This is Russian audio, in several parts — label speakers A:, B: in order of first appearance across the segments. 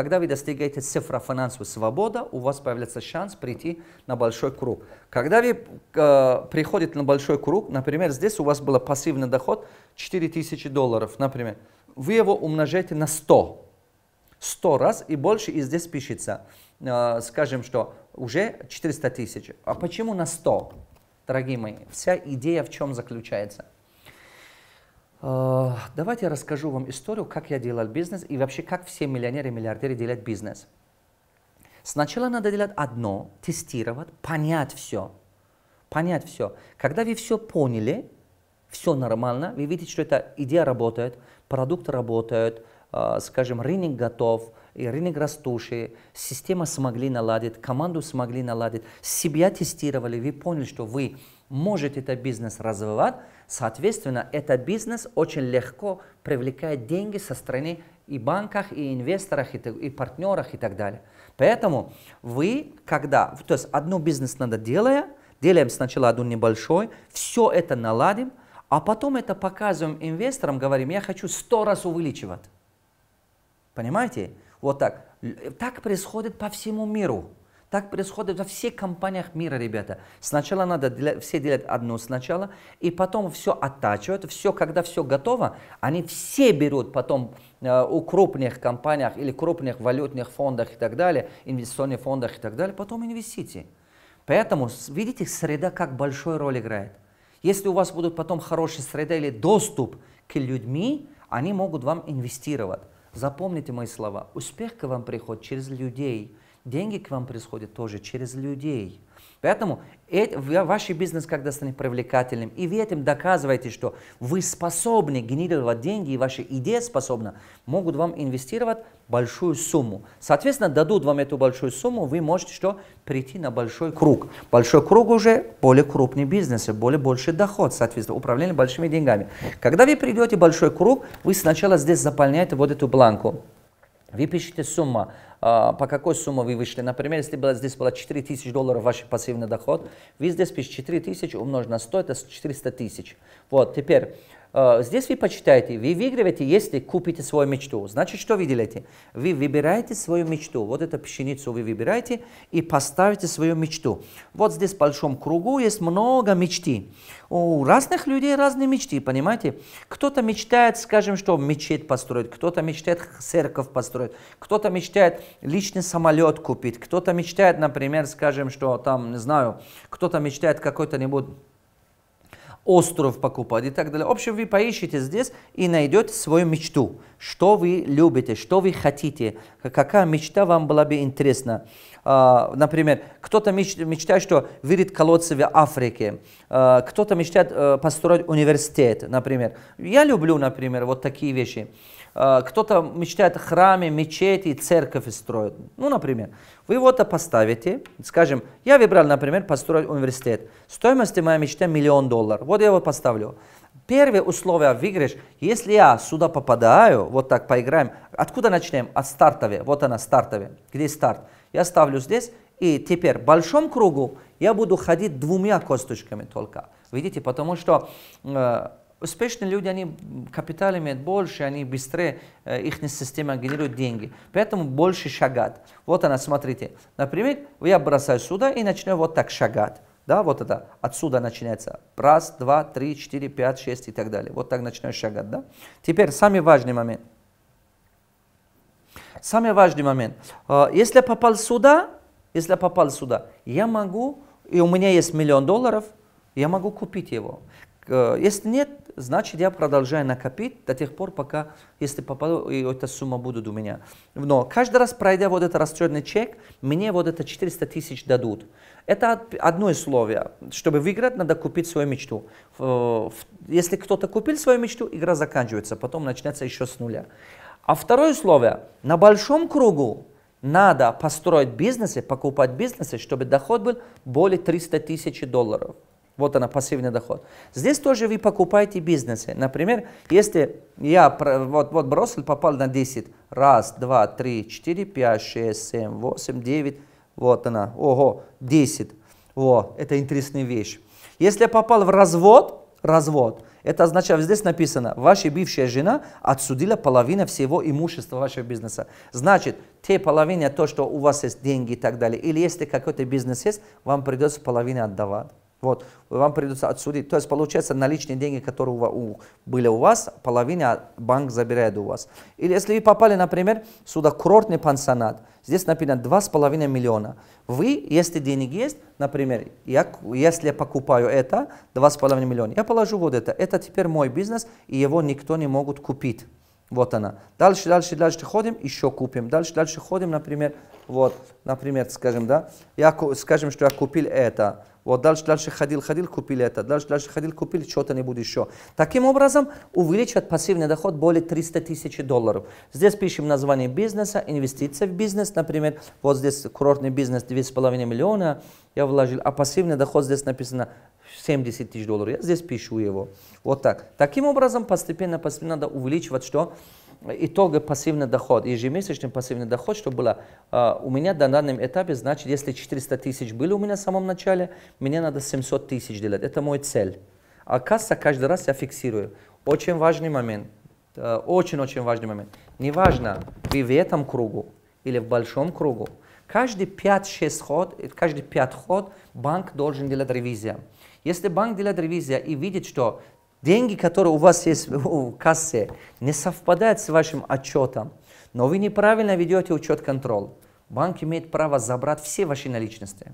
A: Когда вы достигаете цифра финансовой свободы, у вас появляется шанс прийти на большой круг. Когда вы э, приходите на большой круг, например, здесь у вас был пассивный доход 4000 долларов, например, вы его умножаете на 100, 100 раз и больше, и здесь пишется, э, скажем, что уже 400 тысяч. А почему на 100? Дорогие мои, вся идея в чем заключается – Э, давайте я расскажу вам историю, как я делал бизнес и вообще, как все миллионеры и миллиардеры делают бизнес. Сначала надо делать одно, тестировать, понять все. Понять все. Когда вы все поняли, все нормально, вы видите, что эта идея работает, продукты работают, э, скажем, рынок готов, и рынок растущий, система смогли наладить, команду смогли наладить, себя тестировали, вы поняли, что вы можете этот бизнес развивать, соответственно, этот бизнес очень легко привлекает деньги со стороны и банках, и инвесторах, и, и партнерах, и так далее. Поэтому вы, когда, то есть одну бизнес надо делая, делаем сначала одну небольшой, все это наладим, а потом это показываем инвесторам, говорим, я хочу сто раз увеличивать. Понимаете? Вот так. Так происходит по всему миру. Так происходит во всех компаниях мира, ребята. Сначала надо для, все делать одно сначала, и потом все оттачивают, все, когда все готово, они все берут потом э, у крупных компаниях или крупных валютных фондах и так далее, инвестиционных фондах и так далее, потом инвестите. Поэтому, видите, среда как большой роль играет. Если у вас будут потом хорошая среда или доступ к людьми, они могут вам инвестировать. Запомните мои слова. Успех к вам приходит через людей, Деньги к вам происходят тоже через людей. Поэтому ваш бизнес когда станет привлекательным, и вы этим доказываете, что вы способны генерировать деньги, и ваша идея способна, могут вам инвестировать большую сумму. Соответственно, дадут вам эту большую сумму, вы можете что? Прийти на большой круг. Большой круг уже более крупный бизнес, более больший доход, соответственно, управление большими деньгами. Когда вы придете в большой круг, вы сначала здесь заполняете вот эту бланку. Вы пишете сумма а, по какой сумме вы вышли. Например, если было, здесь было 4 тысячи долларов ваш пассивный доход, вы здесь пишете 4 тысячи умножить на 100, это 400 тысяч. Вот, теперь Э, здесь вы почитаете, вы выигрываете, если купите свою мечту. Значит, что вы делаете? Вы выбираете свою мечту. Вот эту пшеницу вы выбираете и поставите свою мечту. Вот здесь в большом кругу есть много мечты. У разных людей разные мечты, понимаете? Кто-то мечтает, скажем, что мечеть построить, кто-то мечтает церковь построить, кто-то мечтает личный самолет купить, кто-то мечтает, например, скажем, что там, не знаю, кто-то мечтает какой-то нибудь остров покупать и так далее. В общем, вы поищите здесь и найдете свою мечту. Что вы любите, что вы хотите, какая мечта вам была бы интересна. А, например, кто-то мечтает, что видит колодцы в Африке, а, кто-то мечтает э, построить университет, например. Я люблю, например, вот такие вещи. Э, кто-то мечтает о храме, мечети церковь строит. Ну, например, вы его-то поставите, скажем, я выбрал, например, построить университет. Стоимость моей мечты миллион долларов. Вот я его поставлю. Первое условие выигрыш, если я сюда попадаю, вот так поиграем, откуда начнем? От стартове, вот она стартове, где старт. Я ставлю здесь, и теперь в большом кругу я буду ходить двумя косточками только. Видите, потому что э, Успешные люди, они капитал имеют больше, они быстрее, э, их система генерирует деньги. Поэтому больше шагат. Вот она, смотрите. Например, я бросаю сюда и начинаю вот так шагать. Да, вот это. Отсюда начинается. Раз, два, три, четыре, пять, шесть и так далее. Вот так начинаю шагать. Да? Теперь самый важный момент. Самый важный момент. Э, если я попал сюда, если я попал сюда, я могу, и у меня есть миллион долларов, я могу купить его. Э, если нет, значит, я продолжаю накопить до тех пор, пока, если попаду, и эта сумма будет у меня. Но каждый раз, пройдя вот этот расчетный чек, мне вот это 400 тысяч дадут. Это одно условие. Чтобы выиграть, надо купить свою мечту. Э, если кто-то купил свою мечту, игра заканчивается, потом начинается еще с нуля. А второе условие, на большом кругу надо построить бизнесы, покупать бизнесы, чтобы доход был более 300 тысяч долларов. Вот она, пассивный доход. Здесь тоже вы покупаете бизнесы. Например, если я вот, вот бросил, попал на 10. Раз, два, три, четыре, пять, шесть, семь, восемь, девять. Вот она. Ого, 10. О, это интересная вещь. Если я попал в развод, развод, это означает, здесь написано, ваша бывшая жена отсудила половину всего имущества вашего бизнеса. Значит, те половины, то, что у вас есть деньги и так далее, или если какой-то бизнес есть, вам придется половину отдавать. Вот, вам придется отсудить. То есть, получается, наличные деньги, которые у, у, были у вас, половина банк забирает у вас. Или если вы попали, например, сюда курортный пансионат, здесь, например, 2,5 миллиона. Вы, если денег есть, например, я, если я покупаю это, 2,5 миллиона, я положу вот это. Это теперь мой бизнес, и его никто не может купить. Вот она. Дальше, дальше, дальше ходим, еще купим. Дальше, дальше ходим, например, вот, например, скажем, да, я, скажем, что я купил это. Вот дальше, дальше ходил, ходил, купил это. Дальше, дальше ходил, купил что-то не будет еще. Таким образом, увеличивает пассивный доход более 300 тысяч долларов. Здесь пишем название бизнеса, инвестиция в бизнес, например. Вот здесь курортный бизнес 2,5 миллиона я вложил, а пассивный доход здесь написано 70 тысяч долларов, я здесь пишу его. Вот так. Таким образом, постепенно, постепенно надо увеличивать, что э, итога пассивный доход, ежемесячный пассивный доход, что было э, у меня на данном этапе, значит, если 400 тысяч были у меня в самом начале, мне надо 700 тысяч делать. Это мой цель. А касса каждый раз я фиксирую. Очень важный момент. Э, очень-очень э, важный момент. Неважно, вы в этом кругу или в большом кругу, каждый 5-6 ход, э, каждый 5 ход банк должен делать ревизию. Если банк делает ревизию и видит, что деньги, которые у вас есть в кассе, не совпадают с вашим отчетом, но вы неправильно ведете учет-контроль, банк имеет право забрать все ваши наличности.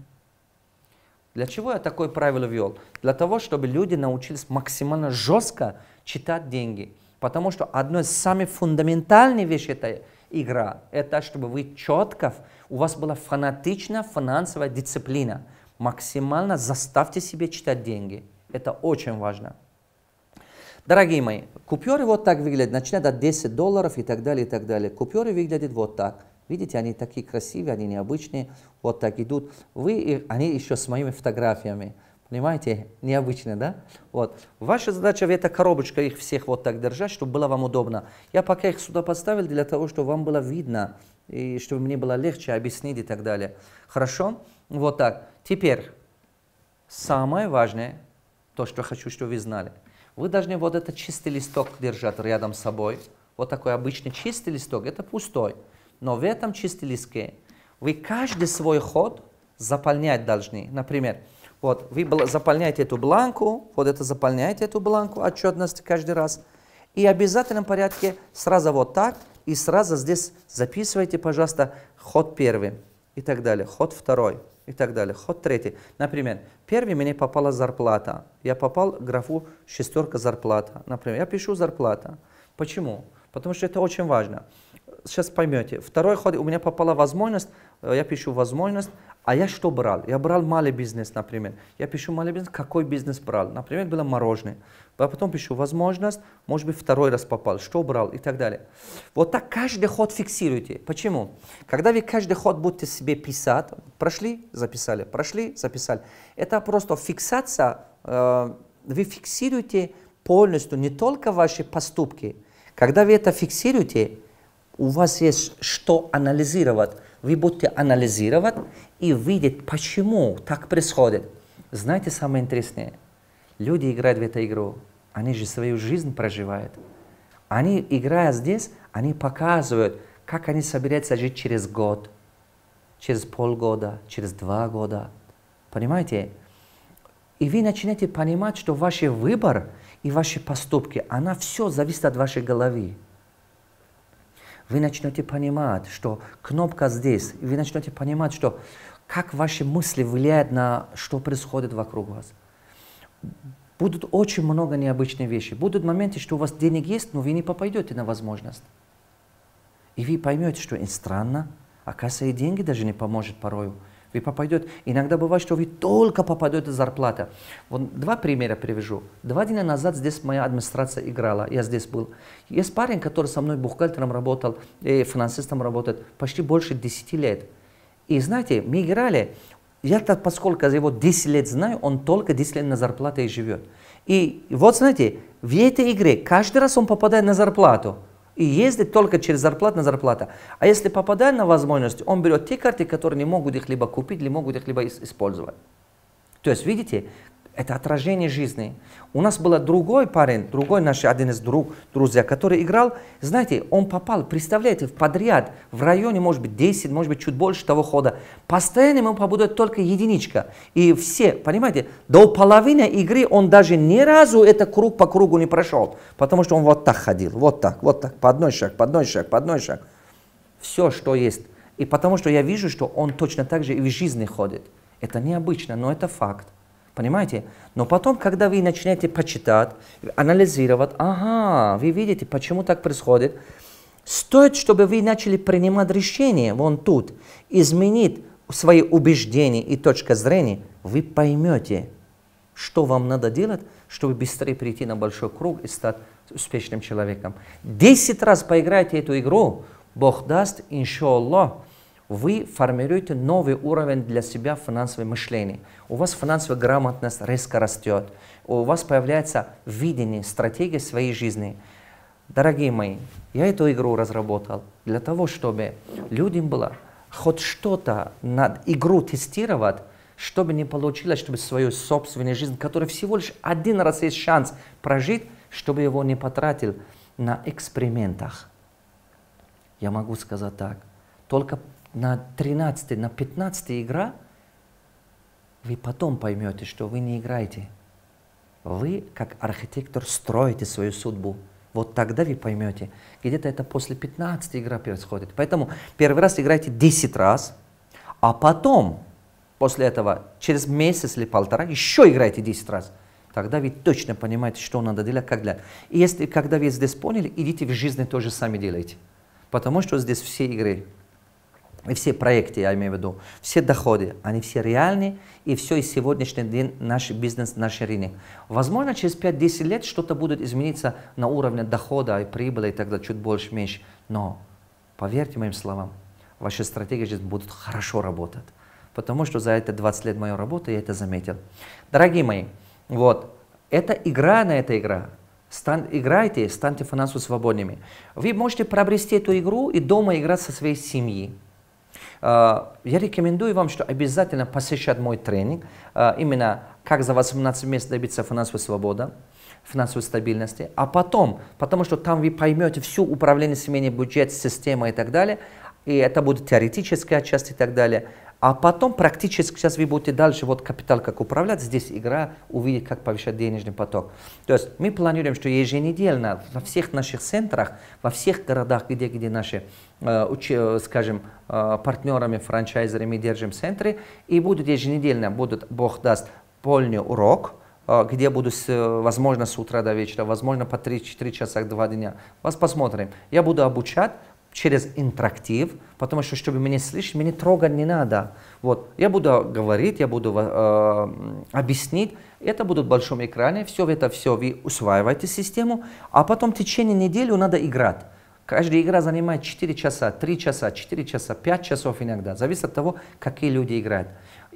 A: Для чего я такое правило ввел? Для того, чтобы люди научились максимально жестко читать деньги. Потому что одно из самых фундаментальных вещей – это игра. Это чтобы вы четко, у вас была фанатичная финансовая дисциплина – максимально заставьте себе читать деньги. Это очень важно. Дорогие мои, купюры вот так выглядят, начиная от 10 долларов и так далее, и так далее. Купюры выглядят вот так. Видите, они такие красивые, они необычные, вот так идут. Вы, они еще с моими фотографиями. Понимаете, необычные, да? Вот. Ваша задача в эта коробочка их всех вот так держать, чтобы было вам удобно. Я пока их сюда поставил для того, чтобы вам было видно, и чтобы мне было легче объяснить и так далее. Хорошо? Вот так. Теперь, самое важное, то, что хочу, чтобы вы знали. Вы должны вот этот чистый листок держать рядом с собой. Вот такой обычный чистый листок, это пустой. Но в этом чистом листке вы каждый свой ход заполнять должны. Например, вот вы заполняете эту бланку, вот это заполняете эту бланку отчетности каждый раз. И в обязательном порядке сразу вот так, и сразу здесь записывайте, пожалуйста, ход первый и так далее, ход второй и так далее. Ход третий. Например, первый мне попала зарплата. Я попал в графу шестерка зарплата. Например, я пишу зарплата. Почему? Потому что это очень важно. Сейчас поймете. Второй ход, у меня попала возможность, э, я пишу возможность, а я что брал? Я брал малый бизнес, например. Я пишу малый бизнес, какой бизнес брал. Например, было мороженое. А потом пишу возможность, может быть, второй раз попал, что брал и так далее. Вот так каждый ход фиксируйте. Почему? Когда вы каждый ход будете себе писать, прошли, записали, прошли, записали. Это просто фиксация, э, вы фиксируете полностью не только ваши поступки. Когда вы это фиксируете, у вас есть что анализировать. Вы будете анализировать, и видеть, почему так происходит. Знаете, самое интересное, люди играют в эту игру, они же свою жизнь проживают. Они, играя здесь, они показывают, как они собираются жить через год, через полгода, через два года. Понимаете? И вы начинаете понимать, что ваш выбор и ваши поступки, она все зависит от вашей головы вы начнете понимать, что кнопка здесь, вы начнете понимать, что как ваши мысли влияют на что происходит вокруг вас. Будут очень много необычных вещей. Будут моменты, что у вас денег есть, но вы не попадете на возможность. И вы поймете, что и странно, оказывается, и деньги даже не поможет порою. И попадет. Иногда бывает, что вы только попадете зарплата. Вот два примера привяжу. Два дня назад здесь моя администрация играла, я здесь был. Есть парень, который со мной бухгалтером работал, э, финансистом работает почти больше 10 лет. И знаете, мы играли, я так, поскольку его 10 лет знаю, он только 10 лет на зарплате и живет. И вот, знаете, в этой игре каждый раз он попадает на зарплату и ездит только через зарплату на зарплату. А если попадает на возможность, он берет те карты, которые не могут их либо купить, либо могут их либо использовать. То есть, видите, это отражение жизни. У нас был другой парень, другой наш один из друг, друзья, который играл. Знаете, он попал, представляете, в подряд, в районе, может быть, 10, может быть, чуть больше того хода. Постоянно ему побудет только единичка. И все, понимаете, до половины игры он даже ни разу это круг по кругу не прошел. Потому что он вот так ходил, вот так, вот так, по одной шаг, по одной шаг, по одной шаг. Все, что есть. И потому что я вижу, что он точно так же и в жизни ходит. Это необычно, но это факт. Понимаете? Но потом, когда вы начинаете почитать, анализировать, ага, вы видите, почему так происходит, стоит, чтобы вы начали принимать решение вон тут, изменить свои убеждения и точка зрения, вы поймете, что вам надо делать, чтобы быстрее прийти на большой круг и стать успешным человеком. Десять раз поиграйте эту игру, Бог даст, иншаллах, вы формируете новый уровень для себя финансового мышления. У вас финансовая грамотность резко растет. У вас появляется видение, стратегия своей жизни. Дорогие мои, я эту игру разработал для того, чтобы людям было хоть что-то на игру тестировать, чтобы не получилось, чтобы свою собственную жизнь, которая всего лишь один раз есть шанс прожить, чтобы его не потратил на экспериментах. Я могу сказать так. Только на 13, на 15 игра, вы потом поймете, что вы не играете. Вы, как архитектор, строите свою судьбу. Вот тогда вы поймете. Где-то это после 15 игра происходит. Поэтому первый раз играйте 10 раз, а потом, после этого, через месяц или полтора, еще играйте 10 раз. Тогда вы точно понимаете, что надо делать, как делать. И если, когда вы здесь поняли, идите в жизни тоже сами делайте. Потому что здесь все игры и все проекты, я имею в виду, все доходы, они все реальные и все и сегодняшний день наш бизнес, наш рынок. Возможно, через 5-10 лет что-то будет измениться на уровне дохода и прибыли, и тогда чуть больше, меньше. Но поверьте моим словам, ваши стратегии здесь будут хорошо работать. Потому что за эти 20 лет моей работы я это заметил. Дорогие мои, вот, это игра на эта игра. Стан, играйте, станьте финансово свободными. Вы можете приобрести эту игру и дома играть со своей семьей. А, я рекомендую вам, что обязательно посещать мой тренинг, а, именно как за 18 месяцев добиться финансовой свободы, финансовой стабильности, а потом, потому что там вы поймете все управление семейным бюджетом, системой и так далее, и это будет теоретическая часть и так далее – а потом практически сейчас вы будете дальше вот капитал как управлять, здесь игра, увидеть, как повышать денежный поток. То есть мы планируем, что еженедельно во всех наших центрах, во всех городах, где, где наши, э, э скажем, э, партнерами, франчайзерами держим центры, и будут еженедельно, будут, Бог даст, полный урок, э, где буду, э, возможно, с утра до вечера, возможно, по 3-4 часа, 2 дня. Вас посмотрим. Я буду обучать, через интерактив, потому что, чтобы меня слышать, меня трогать не надо. Вот. Я буду говорить, я буду э, объяснить, это будут в большом экране, все это все вы усваиваете систему, а потом в течение недели надо играть. Каждая игра занимает 4 часа, 3 часа, 4 часа, 5 часов иногда. Зависит от того, какие люди играют.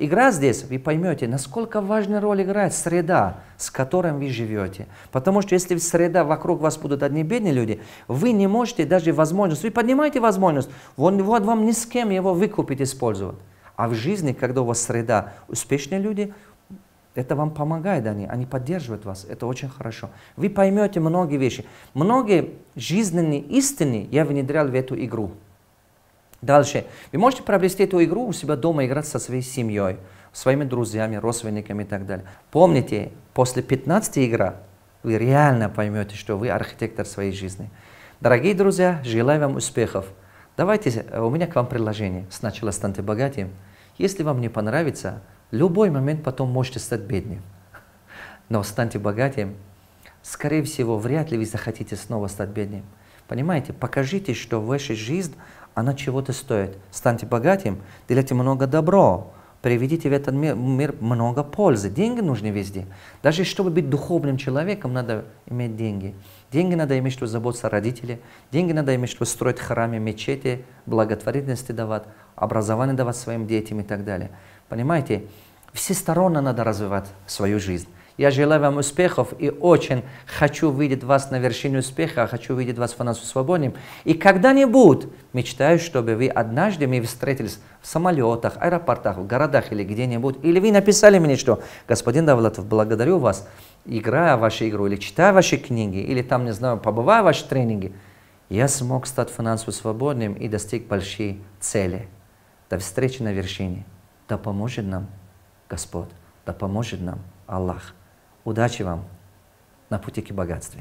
A: Игра здесь, вы поймете, насколько важную роль играет среда, с которой вы живете. Потому что если среда вокруг вас будут одни бедные люди, вы не можете даже возможность, вы поднимаете возможность, он, вот вам ни с кем его выкупить, использовать. А в жизни, когда у вас среда, успешные люди, это вам помогает они, они поддерживают вас, это очень хорошо. Вы поймете многие вещи. Многие жизненные истины я внедрял в эту игру. Дальше. Вы можете приобрести эту игру у себя дома, играть со своей семьей, своими друзьями, родственниками и так далее. Помните, после 15 игр вы реально поймете, что вы архитектор своей жизни. Дорогие друзья, желаю вам успехов. Давайте, э, у меня к вам предложение. Сначала станьте богатым. Если вам не понравится, любой момент потом можете стать бедным. Но станьте богатым. Скорее всего, вряд ли вы захотите снова стать бедным. Понимаете, покажите, что ваша жизнь она чего-то стоит. Станьте богатым, делайте много добро, приведите в этот мир, мир много пользы. Деньги нужны везде. Даже чтобы быть духовным человеком, надо иметь деньги. Деньги надо иметь, чтобы заботиться о родителях. Деньги надо иметь, чтобы строить храмы, мечети, благотворительности давать, образование давать своим детям и так далее. Понимаете, все стороны надо развивать свою жизнь. Я желаю вам успехов и очень хочу видеть вас на вершине успеха, хочу видеть вас финансово свободным. И когда-нибудь мечтаю, чтобы вы однажды мы встретились в самолетах, аэропортах, в городах или где-нибудь. Или вы написали мне, что «Господин Давлатов, благодарю вас, играя вашу игру, или читая ваши книги, или там, не знаю, побывая в ваши тренинги, я смог стать финансово свободным и достиг большой цели. До встречи на вершине. Да поможет нам Господь, да поможет нам Аллах. Удачи вам на пути к богатству.